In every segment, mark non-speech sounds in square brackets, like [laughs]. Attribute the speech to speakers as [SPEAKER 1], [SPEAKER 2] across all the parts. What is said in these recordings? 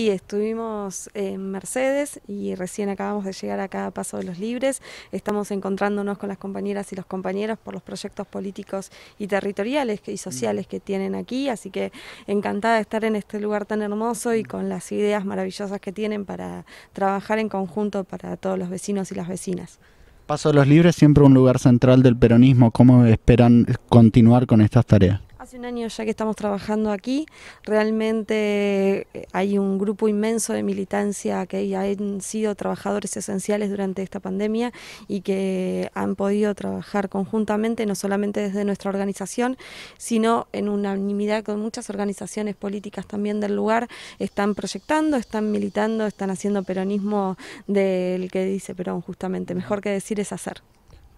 [SPEAKER 1] Y estuvimos en Mercedes y recién acabamos de llegar acá a paso de los libres. Estamos encontrándonos con las compañeras y los compañeros por los proyectos políticos y territoriales y sociales que tienen aquí. Así que encantada de estar en este lugar tan hermoso y con las ideas maravillosas que tienen para trabajar en conjunto para todos los vecinos y las vecinas.
[SPEAKER 2] Paso de los Libres, siempre un lugar central del peronismo. ¿Cómo esperan continuar con estas
[SPEAKER 1] tareas? Hace un año ya que estamos trabajando aquí, realmente eh, hay un grupo inmenso de militancia que han sido trabajadores esenciales durante esta pandemia y que han podido trabajar conjuntamente, no solamente desde nuestra organización, sino en unanimidad con muchas organizaciones políticas también del lugar, están proyectando, están militando, están haciendo peronismo del que dice Perón justamente, mejor que decir es hacer.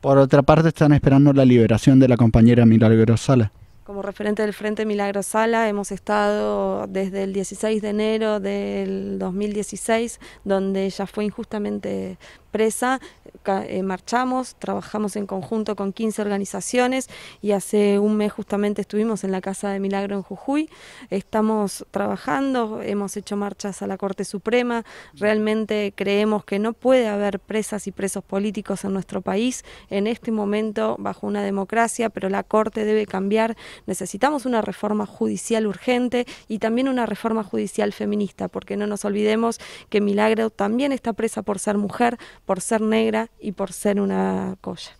[SPEAKER 2] Por otra parte, están esperando la liberación de la compañera Miral Sala.
[SPEAKER 1] Como referente del Frente Milagro Sala hemos estado desde el 16 de enero del 2016, donde ya fue injustamente presa, eh, marchamos, trabajamos en conjunto con 15 organizaciones y hace un mes justamente estuvimos en la Casa de Milagro en Jujuy. Estamos trabajando, hemos hecho marchas a la Corte Suprema. Realmente creemos que no puede haber presas y presos políticos en nuestro país en este momento bajo una democracia, pero la Corte debe cambiar. Necesitamos una reforma judicial urgente y también una reforma judicial feminista, porque no nos olvidemos que Milagro también está presa por ser mujer, por ser negra y por ser una colla.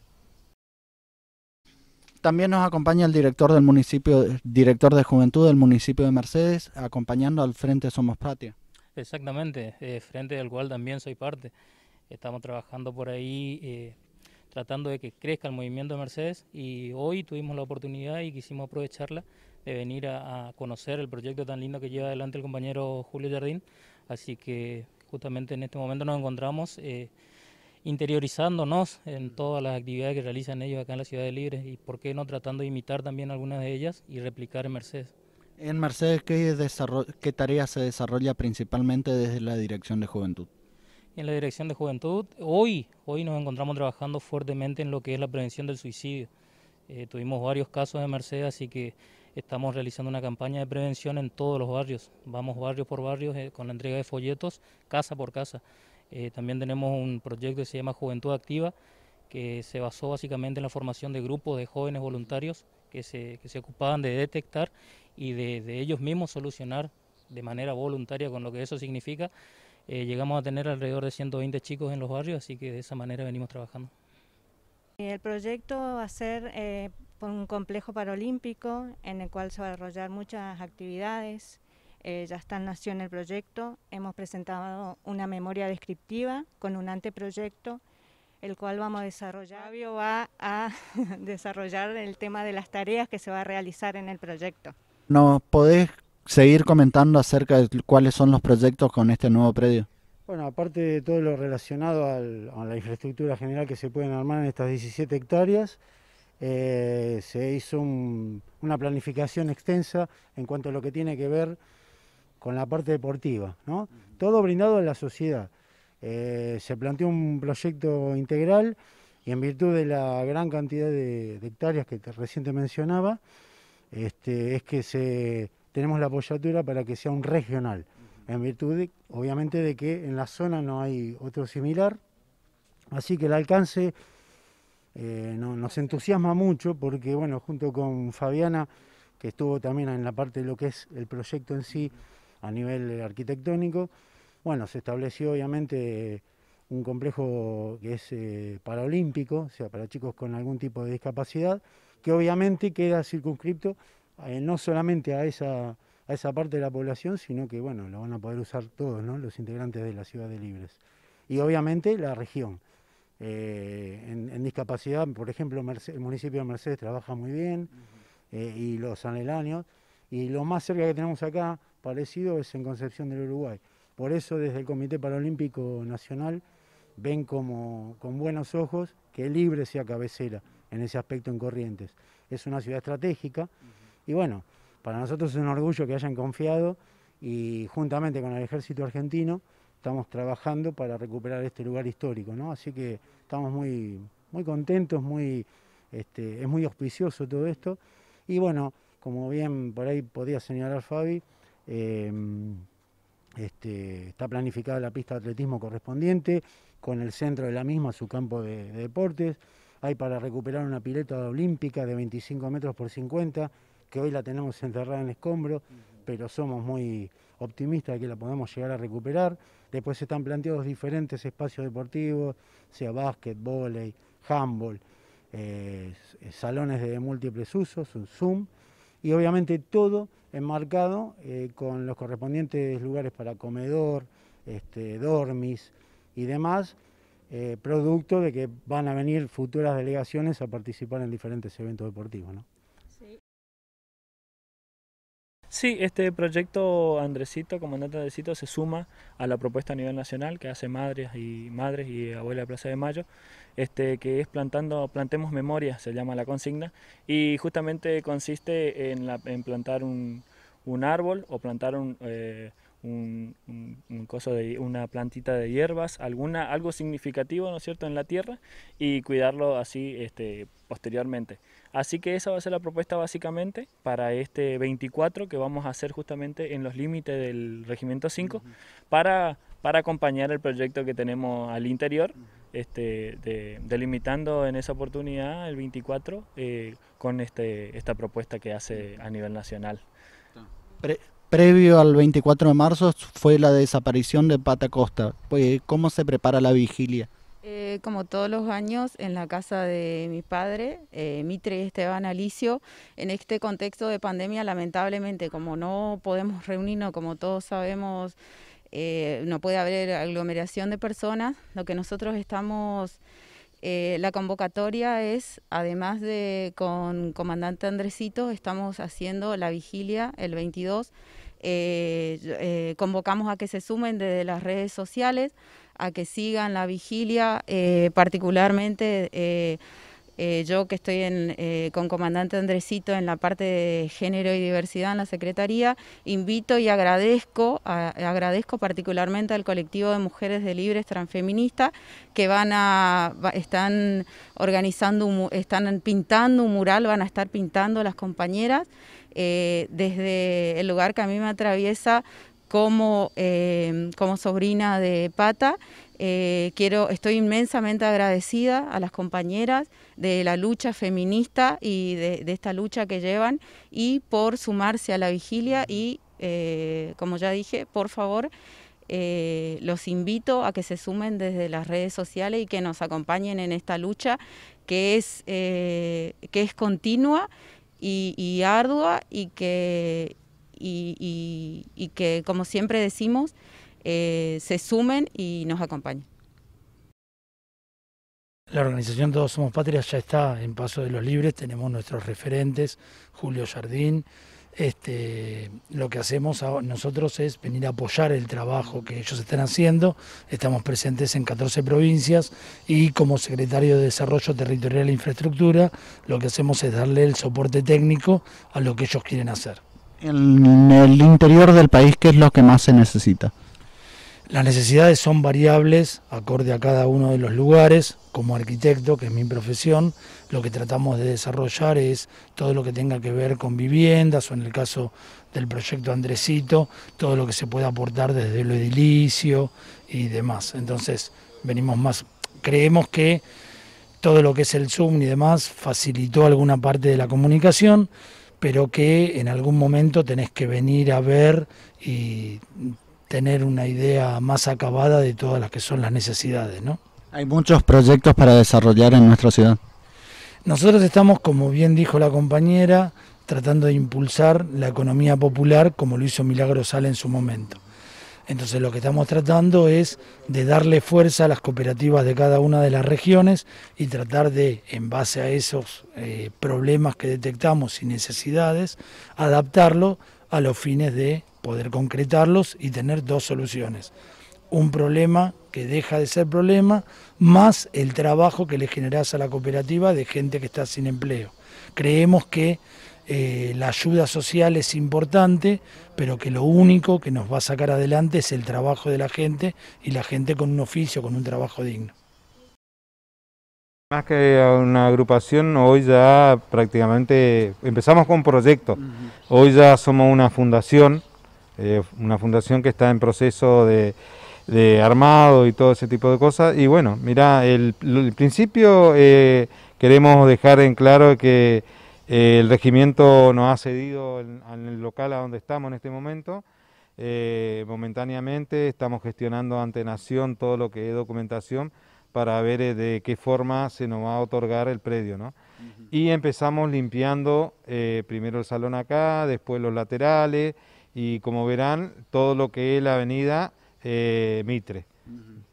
[SPEAKER 2] También nos acompaña el director del municipio, director de juventud del municipio de Mercedes, acompañando al Frente Somos Patria.
[SPEAKER 3] Exactamente, eh, frente del cual también soy parte. Estamos trabajando por ahí, eh, tratando de que crezca el movimiento de Mercedes y hoy tuvimos la oportunidad y quisimos aprovecharla de venir a, conocer el proyecto tan lindo que lleva adelante el compañero Julio Jardín. Así que justamente en este momento nos encontramos. Eh, interiorizándonos en todas las actividades que realizan ellos acá en la Ciudad de Libre y por qué no tratando de imitar también algunas de ellas y replicar en Mercedes.
[SPEAKER 2] En Mercedes, ¿qué, tarea se desarrolla principalmente desde la Dirección de Juventud?
[SPEAKER 3] En la Dirección de Juventud, hoy, hoy nos encontramos trabajando fuertemente en lo que es la prevención del suicidio. Eh, tuvimos varios casos de Mercedes, así que estamos realizando una campaña de prevención en todos los barrios. Vamos barrio por barrio eh, con la entrega de folletos, casa por casa. Eh, también tenemos un proyecto que se llama Juventud Activa, que se basó básicamente en la formación de grupos de jóvenes voluntarios que se, que se ocupaban de detectar y de, ellos mismos solucionar de manera voluntaria con lo que eso significa. Eh, llegamos a tener alrededor de 120 chicos en los barrios, así que de esa manera venimos trabajando.
[SPEAKER 1] El proyecto va a ser eh, un complejo paralímpico en el cual se va a desarrollar muchas actividades eh, ya está en el proyecto. Hemos presentado una memoria descriptiva con un anteproyecto, el cual vamos a desarrollar. va a [laughs] desarrollar el tema de las tareas que se va a realizar en el proyecto.
[SPEAKER 2] ¿Nos podés seguir comentando acerca de cuáles son los proyectos con este nuevo predio?
[SPEAKER 4] Bueno, aparte de todo lo relacionado a la infraestructura general que se pueden armar en estas 17 hectáreas, eh, se hizo una planificación extensa en cuanto a lo que tiene que ver con la parte deportiva, ¿no? Todo brindado a la sociedad. Eh, se planteó un proyecto integral y en virtud de la gran cantidad de, hectáreas que te, recién mencionaba, este, es que se, tenemos la apoyatura para que sea un regional, en virtud, obviamente, de que en la zona no hay otro similar, así que el alcance eh, nos entusiasma mucho porque, bueno, junto con Fabiana, que estuvo también en la parte de lo que es el proyecto en sí, a nivel eh, arquitectónico. Bueno, se estableció obviamente un complejo que es eh, paralímpico, paraolímpico, o sea, para chicos con algún tipo de discapacidad, que obviamente queda circunscripto eh, no solamente a esa, a esa parte de la población, sino que, bueno, lo van a poder usar todos, ¿no? Los integrantes de la ciudad de Libres. Y obviamente la región. en, discapacidad, por ejemplo, el municipio de Mercedes trabaja muy bien, y los anelanios, y lo más cerca que tenemos acá, parecido es en Concepción del Uruguay. Por eso desde el Comité Paralímpico Nacional ven como, con buenos ojos que Libre sea cabecera en ese aspecto en Corrientes. Es una ciudad estratégica y bueno, para nosotros es un orgullo que hayan confiado y juntamente con el ejército argentino estamos trabajando para recuperar este lugar histórico, Así que estamos muy, muy contentos, este, es muy auspicioso todo esto. Y bueno, como bien por ahí podía señalar Fabi, Em, este, está planificada la pista de atletismo correspondiente, con el centro de la misma, su campo de, deportes. Hay para recuperar una pileta olímpica de 25 metros por 50, que hoy la tenemos enterrada en escombro, pero somos muy optimistas de que la podamos llegar a recuperar. Después están planteados diferentes espacios deportivos, sea básquet, volei, handball, eh, eh, salones de múltiples usos, un Zoom y obviamente todo enmarcado eh, con los correspondientes lugares para comedor, este, dormis y demás, eh, producto de que van a venir futuras delegaciones a participar en diferentes eventos deportivos. ¿no?
[SPEAKER 3] Sí, este proyecto Andresito, comandante Andresito, se suma a la propuesta a nivel nacional que hace Madres y Madres y Abuela de Plaza de Mayo, este, que es plantando, plantemos memoria, se llama la consigna, y justamente consiste en, plantar un, árbol o plantar un, eh, un, coso de, una plantita de hierbas, alguna, algo significativo, ¿no es cierto?, en la tierra y cuidarlo así este, posteriormente. Así que esa va a ser la propuesta básicamente para este 24 que vamos a hacer justamente en los límites del Regimiento 5 para, para acompañar el proyecto que tenemos al interior. Este, delimitando en esa oportunidad el 24 eh, con este, esta propuesta que hace a nivel nacional
[SPEAKER 2] previo al 24 de marzo fue la desaparición de Pata Costa. Pues, ¿Cómo se prepara la vigilia?
[SPEAKER 5] Eh, como todos los años, en la casa de mi padre, eh, Mitre Esteban Alicio, en este contexto de pandemia, lamentablemente, como no podemos reunirnos, como todos sabemos, eh, no puede haber aglomeración de personas, lo que nosotros estamos eh, la convocatoria es, además de con comandante Andresito, estamos haciendo la vigilia el 22. Eh, eh, convocamos a que se sumen desde las redes sociales, a que sigan la vigilia, particularmente eh, yo que estoy eh, con comandante Andresito en la parte de género y diversidad en la Secretaría, invito y agradezco, agradezco particularmente al colectivo de mujeres de libres transfeministas que van a, están organizando, están pintando un mural, van a estar pintando las compañeras. Eh, desde el lugar que a mí me atraviesa como, como sobrina de Pata, eh, quiero, estoy inmensamente agradecida a las compañeras de la lucha feminista y de, esta lucha que llevan y por sumarse a la vigilia y, eh, como ya dije, por favor, eh, los invito a que se sumen desde las redes sociales y que nos acompañen en esta lucha que es, continua y, ardua y que, y que, como siempre decimos, eh, se sumen y nos acompañen.
[SPEAKER 6] La organización Todos Somos Patria ya está en Paso de los Libres, tenemos nuestros referentes, Julio Jardín. Este, lo que hacemos nosotros es venir a apoyar el trabajo que ellos están haciendo. Estamos presentes en 14 provincias y como secretario de Desarrollo Territorial e Infraestructura, lo que hacemos es darle el soporte técnico a lo que ellos quieren hacer.
[SPEAKER 2] En el interior del país, ¿qué es lo que más se necesita?
[SPEAKER 6] Las necesidades son variables, acorde a cada uno de los lugares. Como arquitecto, que es mi profesión, lo que tratamos de desarrollar es todo lo que tenga que ver con viviendas o en el caso del proyecto Andresito, todo lo que se pueda aportar desde lo edilicio y demás. Entonces, venimos más, creemos que todo lo que es el Zoom y demás facilitó alguna parte de la comunicación, pero que en algún momento tenés que venir a ver y tener una idea más acabada de todas las que son las necesidades. ¿no?
[SPEAKER 2] Hay muchos proyectos para desarrollar en nuestra ciudad.
[SPEAKER 6] Nosotros estamos, como bien dijo la compañera, tratando de impulsar la economía popular como lo hizo Milagro Sala en su momento. Entonces lo que estamos tratando es de darle fuerza a las cooperativas de cada una de las regiones y tratar de, en base a esos eh, problemas que detectamos y necesidades, adaptarlo a los fines de poder concretarlos y tener dos soluciones. Un problema que deja de ser problema, más el trabajo que le generás a la cooperativa de gente que está sin empleo. Creemos que eh, la ayuda social es importante, pero que lo único que nos va a sacar adelante es el trabajo de la gente y la gente con un oficio, con un trabajo digno.
[SPEAKER 7] Más que una agrupación, hoy ya prácticamente empezamos con proyecto. Hoy ya somos una fundación, eh, una fundación que está en proceso de, armado y todo ese tipo de cosas. Y bueno, mira, el, principio eh, queremos dejar en claro que eh, el regimiento nos ha cedido el local a donde estamos en este momento. momentáneamente estamos gestionando ante Nación todo lo que es documentación para ver eh, de qué forma se nos va a otorgar el predio. ¿no? Y empezamos limpiando eh, primero el salón acá, después los laterales y como verán todo lo que es la avenida eh, Mitre.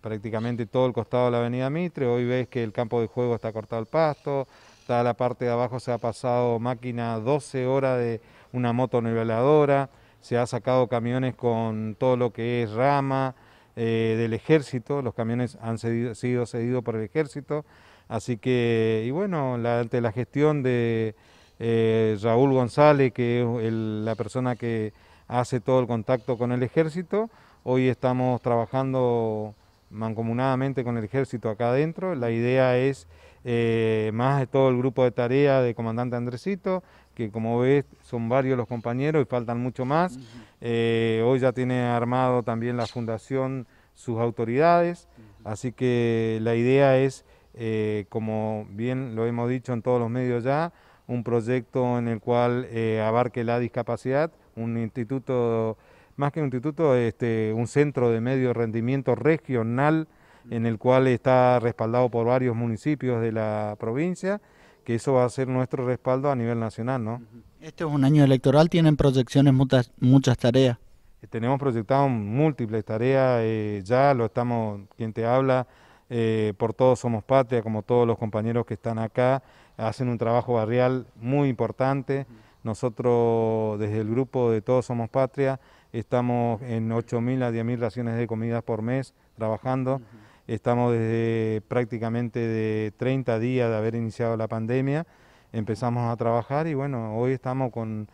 [SPEAKER 7] Prácticamente todo el costado de la avenida Mitre. Hoy ves que el campo de juego está cortado al pasto, está la parte de abajo se ha pasado máquina 12 horas de una moto niveladora, se ha sacado camiones con todo lo que es rama, eh, del ejército, los camiones han sido cedidos por el ejército, así que, y bueno, la, ante la gestión de eh, Raúl González, que es la persona que hace todo el contacto con el ejército, hoy estamos trabajando mancomunadamente con el ejército acá adentro, la idea es... Eh, más de todo el grupo de tarea de comandante Andresito, que como ves son varios los compañeros y faltan mucho más. Eh, hoy ya tiene armado también la fundación sus autoridades, así que la idea es, eh, como bien lo hemos dicho en todos los medios ya, un proyecto en el cual eh, abarque la discapacidad, un instituto, más que un instituto, este, un centro de medio rendimiento regional en el cual está respaldado por varios municipios de la provincia que eso va a ser nuestro respaldo a nivel nacional, ¿no? Este es un
[SPEAKER 2] año electoral, tienen proyecciones muchas, muchas tareas.
[SPEAKER 7] Eh, tenemos proyectado múltiples tareas, eh, ya lo estamos, quien te habla, eh, por todos somos patria, como todos los compañeros que están acá, hacen un trabajo barrial muy importante. Nosotros desde el grupo de Todos Somos Patria estamos en 8.000 a 10.000 raciones de comidas por mes trabajando. Estamos desde prácticamente de 30 días de haber iniciado la pandemia, empezamos a trabajar y bueno, hoy estamos con,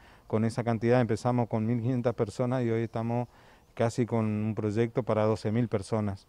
[SPEAKER 7] esa cantidad, empezamos con 1.500 personas y hoy estamos casi con un proyecto para 12.000 personas.